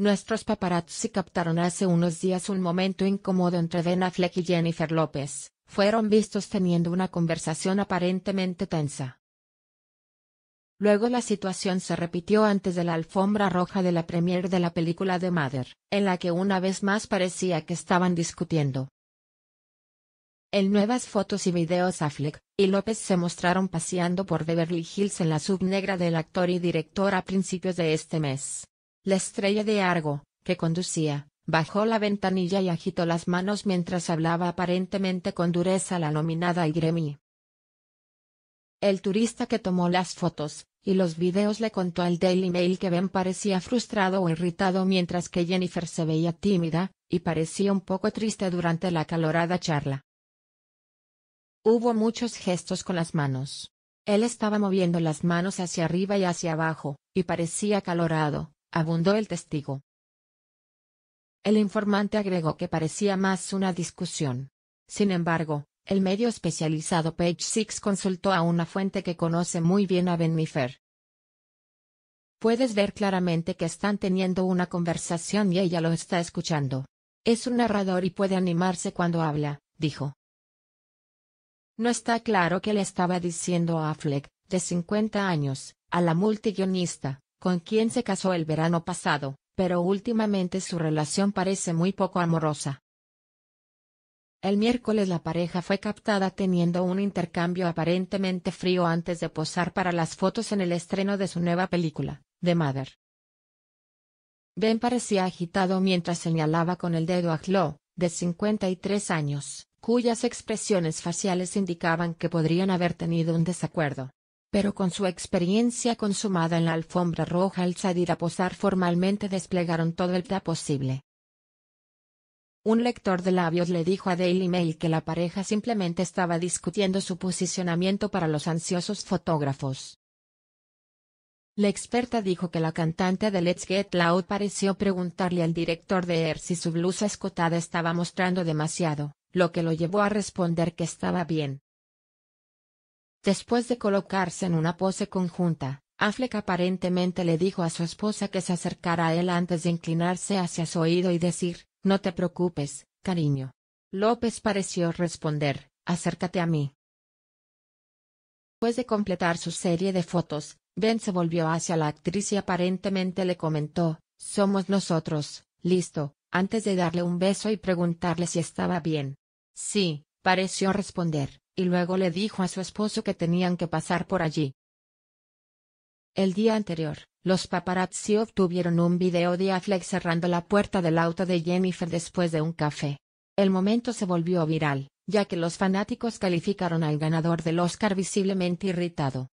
Nuestros paparazzi captaron hace unos días un momento incómodo entre Ben Affleck y Jennifer López, fueron vistos teniendo una conversación aparentemente tensa. Luego la situación se repitió antes de la alfombra roja de la premiere de la película de Mother, en la que una vez más parecía que estaban discutiendo. En nuevas fotos y videos Affleck y López se mostraron paseando por Beverly Hills en la subnegra del actor y director a principios de este mes. La estrella de Argo, que conducía, bajó la ventanilla y agitó las manos mientras hablaba aparentemente con dureza la nominada Igremi. El turista que tomó las fotos y los videos le contó al Daily Mail que Ben parecía frustrado o irritado mientras que Jennifer se veía tímida y parecía un poco triste durante la acalorada charla. Hubo muchos gestos con las manos. Él estaba moviendo las manos hacia arriba y hacia abajo, y parecía calorado, abundó el testigo. El informante agregó que parecía más una discusión. Sin embargo, el medio especializado Page Six consultó a una fuente que conoce muy bien a Benmifer. Puedes ver claramente que están teniendo una conversación y ella lo está escuchando. Es un narrador y puede animarse cuando habla, dijo. No está claro qué le estaba diciendo a Affleck, de 50 años, a la multiguionista, con quien se casó el verano pasado, pero últimamente su relación parece muy poco amorosa. El miércoles la pareja fue captada teniendo un intercambio aparentemente frío antes de posar para las fotos en el estreno de su nueva película, The Mother. Ben parecía agitado mientras señalaba con el dedo a Chloe, de 53 años, cuyas expresiones faciales indicaban que podrían haber tenido un desacuerdo pero con su experiencia consumada en la alfombra roja al salir a posar formalmente desplegaron todo el da posible. Un lector de labios le dijo a Daily Mail que la pareja simplemente estaba discutiendo su posicionamiento para los ansiosos fotógrafos. La experta dijo que la cantante de Let's Get Loud pareció preguntarle al director de Air si su blusa escotada estaba mostrando demasiado, lo que lo llevó a responder que estaba bien. Después de colocarse en una pose conjunta, Affleck aparentemente le dijo a su esposa que se acercara a él antes de inclinarse hacia su oído y decir, no te preocupes, cariño. López pareció responder, acércate a mí. Después de completar su serie de fotos, Ben se volvió hacia la actriz y aparentemente le comentó, somos nosotros, listo, antes de darle un beso y preguntarle si estaba bien. Sí, pareció responder y luego le dijo a su esposo que tenían que pasar por allí. El día anterior, los paparazzi obtuvieron un video de Affleck cerrando la puerta del auto de Jennifer después de un café. El momento se volvió viral, ya que los fanáticos calificaron al ganador del Oscar visiblemente irritado.